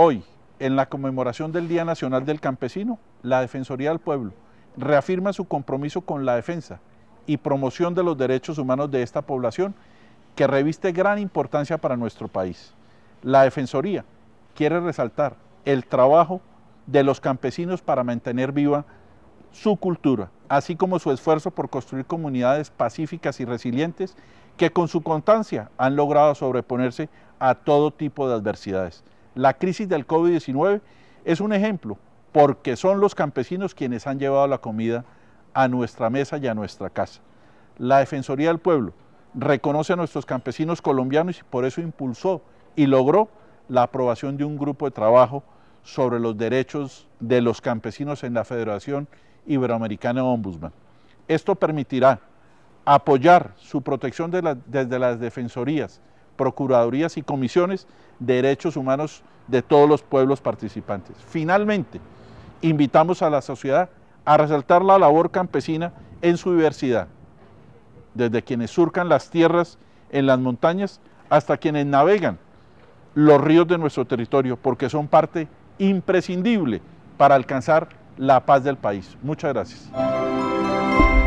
Hoy, en la conmemoración del Día Nacional del Campesino, la Defensoría del Pueblo reafirma su compromiso con la defensa y promoción de los derechos humanos de esta población que reviste gran importancia para nuestro país. La Defensoría quiere resaltar el trabajo de los campesinos para mantener viva su cultura, así como su esfuerzo por construir comunidades pacíficas y resilientes que con su constancia han logrado sobreponerse a todo tipo de adversidades. La crisis del COVID-19 es un ejemplo, porque son los campesinos quienes han llevado la comida a nuestra mesa y a nuestra casa. La Defensoría del Pueblo reconoce a nuestros campesinos colombianos y por eso impulsó y logró la aprobación de un grupo de trabajo sobre los derechos de los campesinos en la Federación Iberoamericana Ombudsman. Esto permitirá apoyar su protección desde las defensorías, procuradurías y comisiones de derechos humanos de todos los pueblos participantes. Finalmente, invitamos a la sociedad a resaltar la labor campesina en su diversidad, desde quienes surcan las tierras en las montañas hasta quienes navegan los ríos de nuestro territorio, porque son parte imprescindible para alcanzar la paz del país. Muchas gracias.